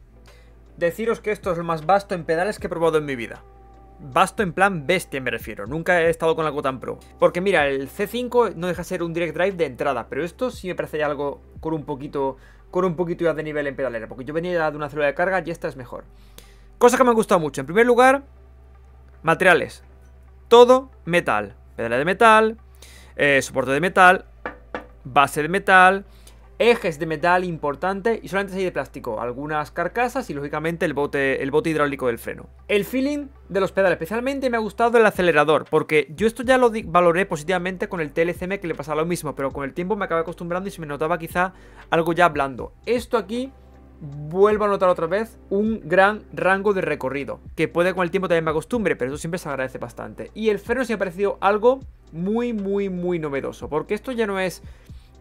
deciros que esto es lo más vasto en pedales que he probado en mi vida. Vasto en plan bestia me refiero, nunca he estado con la tan pro. Porque mira, el C5 no deja ser un direct drive de entrada, pero esto sí me parece algo con un poquito con un poquito ya de nivel en pedalera, porque yo venía de una célula de carga y esta es mejor. Cosa que me ha gustado mucho, en primer lugar, materiales. Todo metal, Pedales de metal, eh, soporte de metal, base de metal, ejes de metal importante y solamente hay de plástico, algunas carcasas y lógicamente el bote, el bote hidráulico del freno. El feeling de los pedales, especialmente me ha gustado el acelerador, porque yo esto ya lo valoré positivamente con el TLCM que le pasaba lo mismo, pero con el tiempo me acabé acostumbrando y se me notaba quizá algo ya blando. Esto aquí vuelvo a notar otra vez un gran rango de recorrido, que puede con el tiempo también me acostumbre, pero eso siempre se agradece bastante. Y el freno se me ha parecido algo muy, muy, muy novedoso, porque esto ya no es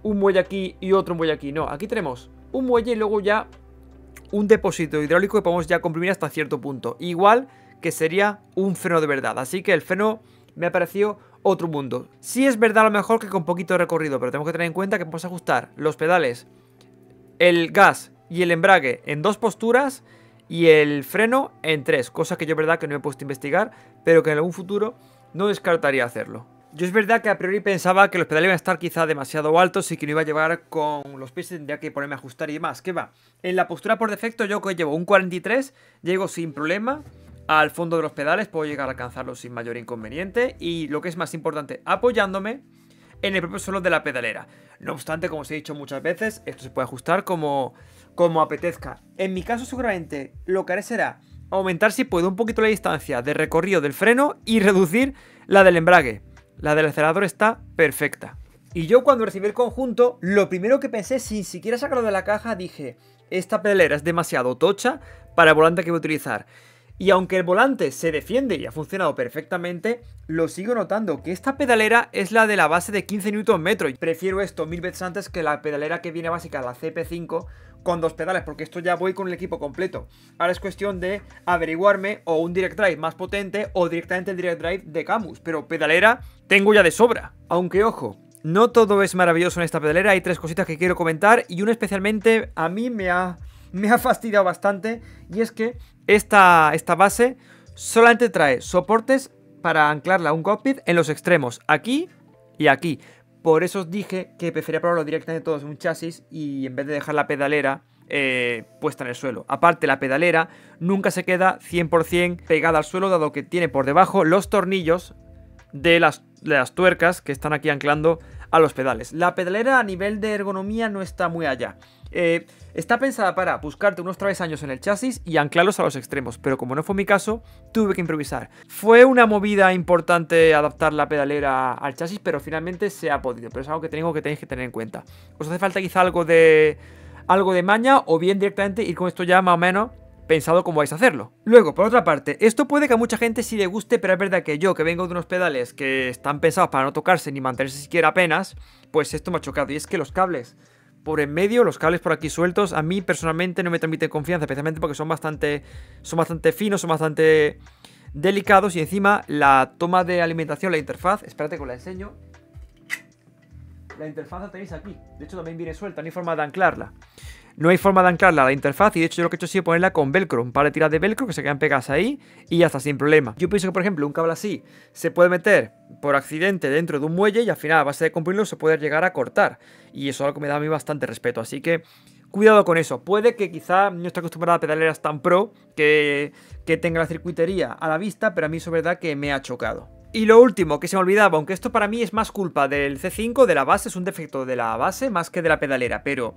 un muelle aquí y otro muelle aquí. No, aquí tenemos un muelle y luego ya un depósito hidráulico que podemos ya comprimir hasta cierto punto. Igual que sería un freno de verdad. Así que el freno me ha parecido otro mundo. Sí es verdad a lo mejor que con poquito recorrido, pero tenemos que tener en cuenta que podemos ajustar los pedales, el gas y el embrague en dos posturas y el freno en tres. Cosa que yo verdad que no he puesto a investigar, pero que en algún futuro no descartaría hacerlo. Yo es verdad que a priori pensaba que los pedales iban a estar quizá demasiado altos y que no iba a llevar con los pies, tendría que ponerme a ajustar y demás. ¿Qué va? En la postura por defecto yo que llevo un 43, llego sin problema al fondo de los pedales, puedo llegar a alcanzarlo sin mayor inconveniente y lo que es más importante, apoyándome en el propio suelo de la pedalera. No obstante, como os he dicho muchas veces, esto se puede ajustar como, como apetezca. En mi caso seguramente lo que haré será aumentar si puedo un poquito la distancia de recorrido del freno y reducir la del embrague. La del acelerador está perfecta. Y yo cuando recibí el conjunto, lo primero que pensé, sin siquiera sacarlo de la caja, dije, esta pedalera es demasiado tocha para el volante que voy a utilizar. Y aunque el volante se defiende y ha funcionado perfectamente, lo sigo notando que esta pedalera es la de la base de 15 Nm. Prefiero esto mil veces antes que la pedalera que viene básica, la CP5 con dos pedales, porque esto ya voy con el equipo completo. Ahora es cuestión de averiguarme o un direct drive más potente o directamente el direct drive de Camus, pero pedalera tengo ya de sobra. Aunque ojo, no todo es maravilloso en esta pedalera, hay tres cositas que quiero comentar y una especialmente a mí me ha, me ha fastidiado bastante y es que esta, esta base solamente trae soportes para anclarla a un cockpit en los extremos, aquí y aquí. Por eso os dije que prefería probarlo directamente todos en un chasis y en vez de dejar la pedalera eh, puesta en el suelo. Aparte, la pedalera nunca se queda 100% pegada al suelo, dado que tiene por debajo los tornillos de las, de las tuercas que están aquí anclando a los pedales. La pedalera a nivel de ergonomía no está muy allá. Eh, está pensada para buscarte unos travesaños en el chasis y anclarlos a los extremos, pero como no fue mi caso, tuve que improvisar. Fue una movida importante adaptar la pedalera al chasis, pero finalmente se ha podido, pero es algo que que tenéis que tener en cuenta. Os hace falta quizá algo de algo de maña o bien directamente ir con esto ya más o menos pensado cómo vais a hacerlo. Luego, por otra parte, esto puede que a mucha gente sí le guste, pero es verdad que yo, que vengo de unos pedales que están pensados para no tocarse ni mantenerse siquiera apenas, pues esto me ha chocado. Y es que los cables por en medio, los cables por aquí sueltos, a mí personalmente no me transmiten confianza, especialmente porque son bastante, son bastante finos, son bastante delicados y encima la toma de alimentación, la interfaz, espérate que os la enseño. La interfaz la tenéis aquí, de hecho también viene suelta, no hay forma de anclarla. No hay forma de anclarla a la interfaz y de hecho yo lo que he hecho es sido ponerla con velcro, un par de tiras de velcro que se quedan pegadas ahí y ya está sin problema. Yo pienso que por ejemplo un cable así se puede meter por accidente dentro de un muelle y al final a base de comprimirlo se puede llegar a cortar y eso es algo que me da a mí bastante respeto, así que cuidado con eso. Puede que quizá no esté acostumbrada a pedaleras tan pro que, que tenga la circuitería a la vista, pero a mí es verdad que me ha chocado. Y lo último que se me olvidaba, aunque esto para mí es más culpa del C5, de la base, es un defecto de la base más que de la pedalera, pero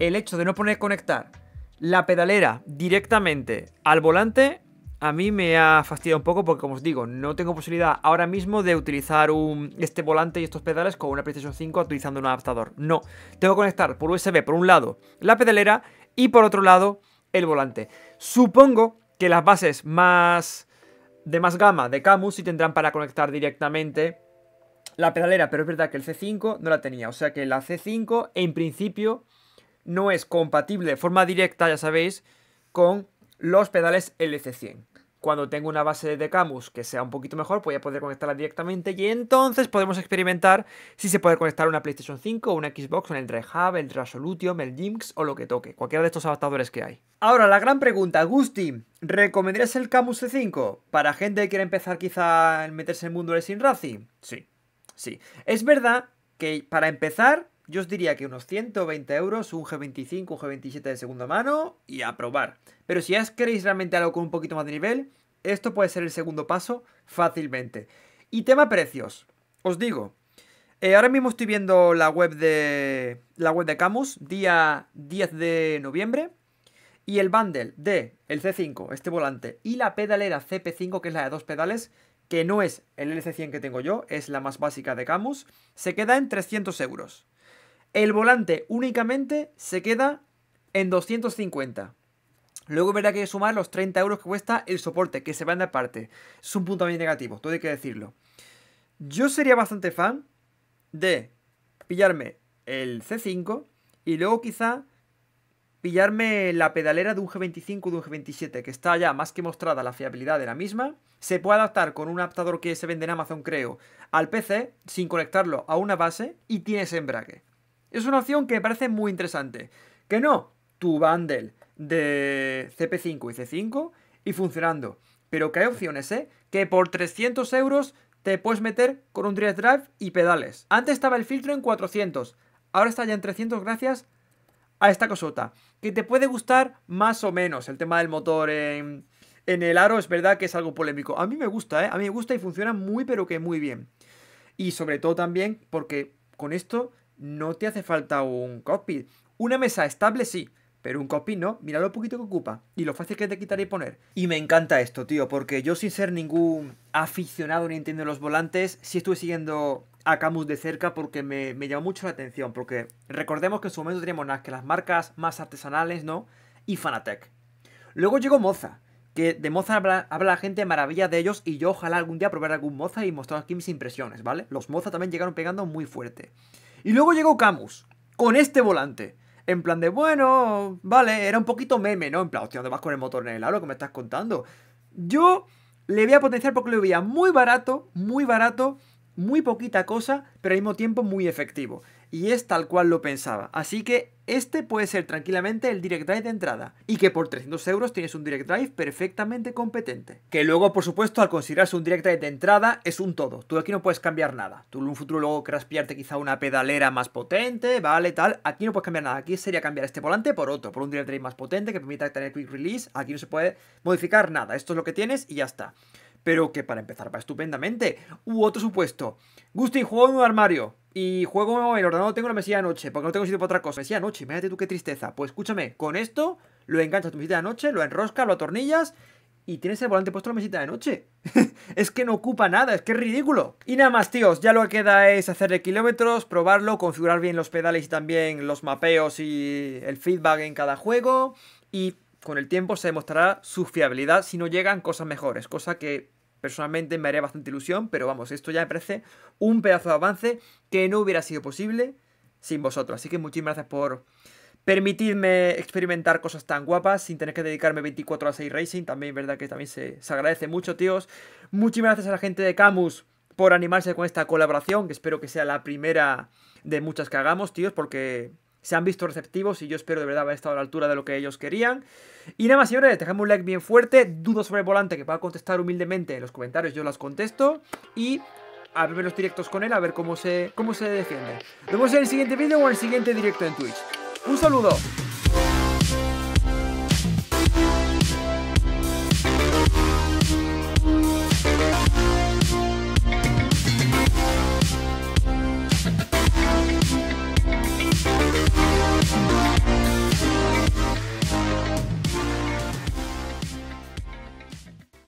el hecho de no poner conectar la pedalera directamente al volante a mí me ha fastidiado un poco porque, como os digo, no tengo posibilidad ahora mismo de utilizar este volante y estos pedales con una PlayStation 5 utilizando un adaptador. No, tengo que conectar por USB, por un lado, la pedalera y por otro lado, el volante. Supongo que las bases más de más gama de Camus sí tendrán para conectar directamente la pedalera, pero es verdad que el C5 no la tenía. O sea que la C5, en principio, no es compatible de forma directa, ya sabéis, con los pedales LC100. Cuando tengo una base de Camus que sea un poquito mejor, voy a poder conectarla directamente y entonces podemos experimentar si se puede conectar una PlayStation 5, o una Xbox, el Rehab, el Resolution, el Jinx o lo que toque, cualquiera de estos adaptadores que hay. Ahora, la gran pregunta, Gusti, ¿recomendarías el Camus C5 para gente que quiere empezar quizá a meterse en el mundo del Racing? Sí, sí. Es verdad que para empezar yo os diría que unos 120 euros, un G25, un G27 de segunda mano y a probar. Pero si ya queréis realmente algo con un poquito más de nivel, esto puede ser el segundo paso fácilmente. Y tema precios. Os digo, eh, ahora mismo estoy viendo la web de la web de Camus, día 10 de noviembre. Y el bundle de el C5, este volante, y la pedalera CP5, que es la de dos pedales, que no es el LC100 que tengo yo, es la más básica de Camus, se queda en 300 euros. El volante únicamente se queda en 250. Luego verá que sumar los 30 euros que cuesta el soporte, que se van de aparte. Es un punto muy negativo, todo hay que decirlo. Yo sería bastante fan de pillarme el C5 y luego quizá pillarme la pedalera de un G25 o de un G27, que está ya más que mostrada la fiabilidad de la misma. Se puede adaptar con un adaptador que se vende en Amazon, creo, al PC sin conectarlo a una base y tiene embrague. Es una opción que me parece muy interesante. Que no, tu bundle de CP5 y C5 y funcionando. Pero que hay opciones, ¿eh? Que por 300 euros te puedes meter con un direct drive y pedales. Antes estaba el filtro en 400, ahora está ya en 300 gracias a esta cosota. Que te puede gustar más o menos el tema del motor en, en el aro, es verdad que es algo polémico. A mí me gusta, ¿eh? A mí me gusta y funciona muy pero que muy bien. Y sobre todo también porque con esto no te hace falta un cockpit. Una mesa estable sí, pero un cockpit no. Mira lo poquito que ocupa y lo fácil que te de quitar y poner. Y me encanta esto, tío, porque yo sin ser ningún aficionado ni entiendo los volantes, sí estuve siguiendo a Camus de cerca porque me, llamó mucho la atención. Porque recordemos que en su momento teníamos las, que las marcas más artesanales, ¿no? Y Fanatec. Luego llegó Moza que de Moza habla, la gente maravilla de ellos y yo ojalá algún día probar algún Moza y mostrar aquí mis impresiones, ¿vale? Los Moza también llegaron pegando muy fuerte. Y luego llegó Camus, con este volante. En plan de, bueno, vale, era un poquito meme, ¿no? En plan, hostia, ¿dónde vas con el motor en el aro que me estás contando? Yo le voy a potenciar porque lo veía muy barato, muy barato, muy poquita cosa, pero al mismo tiempo muy efectivo y es tal cual lo pensaba. Así que este puede ser tranquilamente el Direct Drive de entrada y que por 300 euros tienes un Direct Drive perfectamente competente. Que luego, por supuesto, al considerarse un Direct Drive de entrada es un todo. Tú aquí no puedes cambiar nada. Tú en un futuro luego querrás pillarte quizá una pedalera más potente, vale, tal. Aquí no puedes cambiar nada. Aquí sería cambiar este volante por otro, por un Direct Drive más potente que permita tener quick release. Aquí no se puede modificar nada. Esto es lo que tienes y ya está pero que para empezar va estupendamente. U otro supuesto, Gusti, juego en un armario. Y juego en el ordenador, tengo la mesilla de noche, porque no tengo sitio para otra cosa. Mesilla de noche, imagínate tú qué tristeza. Pues escúchame, con esto lo enganchas tu mesita de noche, lo enroscas, lo atornillas y tienes el volante puesto la mesita de noche. es que no ocupa nada, es que es ridículo. Y nada más, tíos, ya lo que queda es hacerle kilómetros, probarlo, configurar bien los pedales y también los mapeos y el feedback en cada juego. Y con el tiempo se demostrará su fiabilidad si no llegan cosas mejores, cosa que personalmente me haría bastante ilusión, pero vamos, esto ya me parece un pedazo de avance que no hubiera sido posible sin vosotros. Así que muchísimas gracias por permitirme experimentar cosas tan guapas sin tener que dedicarme 24 horas a racing. También, verdad que también se, se agradece mucho, tíos. Muchísimas gracias a la gente de Camus por animarse con esta colaboración, que espero que sea la primera de muchas que hagamos, tíos, porque se han visto receptivos y yo espero de verdad haber estado a la altura de lo que ellos querían. Y nada más, señores, dejadme un like bien fuerte, dudo sobre el volante que pueda contestar humildemente en los comentarios, yo las contesto y a ver los directos con él, a ver cómo se, cómo se defiende. Nos vemos en el siguiente vídeo o en el siguiente directo en Twitch. ¡Un saludo!